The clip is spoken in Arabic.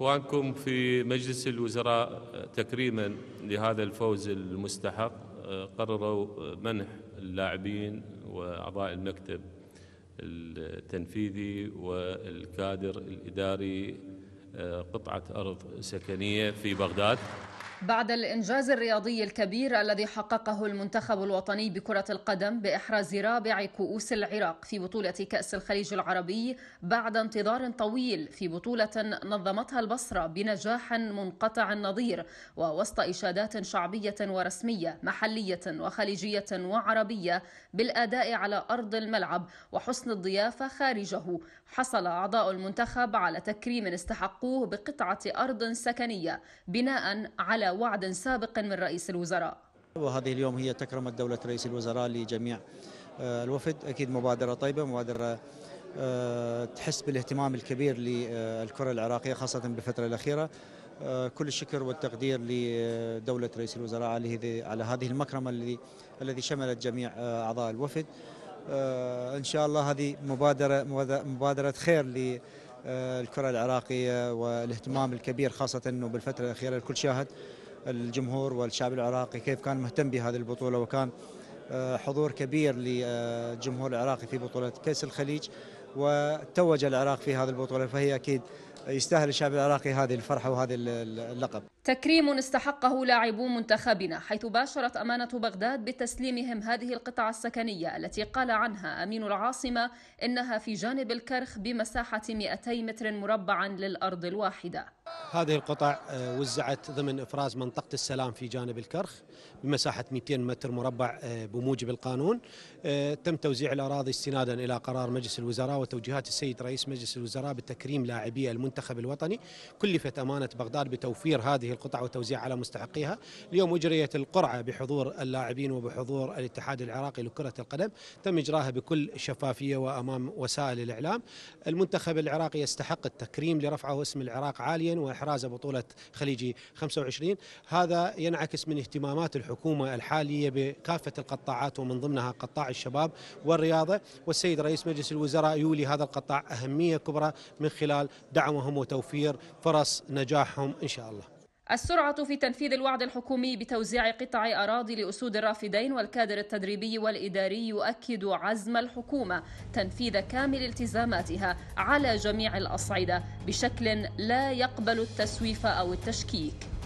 إخوانكم في مجلس الوزراء آه، تكريما لهذا الفوز المستحق آه، قرروا آه، منح اللاعبين وأعضاء المكتب التنفيذي والكادر الإداري قطعة أرض سكنية في بغداد بعد الإنجاز الرياضي الكبير الذي حققه المنتخب الوطني بكرة القدم بإحراز رابع كؤوس العراق في بطولة كأس الخليج العربي بعد انتظار طويل في بطولة نظمتها البصرة بنجاح منقطع النظير ووسط إشادات شعبية ورسمية محلية وخليجية وعربية بالأداء على أرض الملعب وحسن الضيافة خارجه حصل أعضاء المنتخب على تكريم استحقوه بقطعة أرض سكنية بناء على وعد سابق من رئيس الوزراء وهذه اليوم هي تكرمة دولة رئيس الوزراء لجميع آه، الوفد أكيد مبادرة طيبة مبادرة آه، تحس بالاهتمام الكبير للكرة العراقية خاصة بالفترة الأخيرة آه، كل الشكر والتقدير لدولة رئيس الوزراء على هذه المكرمة الذي شملت جميع أعضاء الوفد إن شاء الله هذه مبادرة مبادرة خير للكرة العراقية والاهتمام الكبير خاصة أنه بالفترة الأخيرة الكل شاهد الجمهور والشعب العراقي كيف كان مهتم بهذه البطولة وكان آه، حضور كبير للجمهور العراقي في بطولة كأس الخليج وتوج العراق في هذه البطولة فهي أكيد يستاهل الشعب العراقي هذه الفرحة وهذا اللقب تكريم استحقه لاعبو منتخبنا حيث باشرت أمانة بغداد بتسليمهم هذه القطعة السكنية التي قال عنها أمين العاصمة إنها في جانب الكرخ بمساحة 200 متر مربعا للأرض الواحدة هذه القطع آه، وزعت ضمن إفراز منطقة السلام في جانب الكرخ بمساحة 200 متر مربع آه، بموجب القانون آه، تم توزيع الأراضي استنادا إلى قرار مجلس الوزراء وتوجيهات السيد رئيس مجلس الوزراء بتكريم لاعبي المنتخب الوطني كلفت أمانة بغداد بتوفير هذه القطع وتوزيعها على مستحقيها اليوم أجريت القرعة بحضور اللاعبين وبحضور الاتحاد العراقي لكرة القدم تم إجراها بكل شفافية وأمام وسائل الإعلام المنتخب العراقي يستحق التكريم لرفعه اسم العراق عاليا وإحراز بطولة خليجي 25 هذا ينعكس من اهتمامات الحكومة الحالية بكافة القطاعات ومن ضمنها قطاع الشباب والرياضة والسيد رئيس مجلس الوزراء لهذا القطاع أهمية كبرى من خلال دعمهم وتوفير فرص نجاحهم إن شاء الله السرعة في تنفيذ الوعد الحكومي بتوزيع قطع أراضي لأسود الرافدين والكادر التدريبي والإداري يؤكد عزم الحكومة تنفيذ كامل التزاماتها على جميع الأصعدة بشكل لا يقبل التسويف أو التشكيك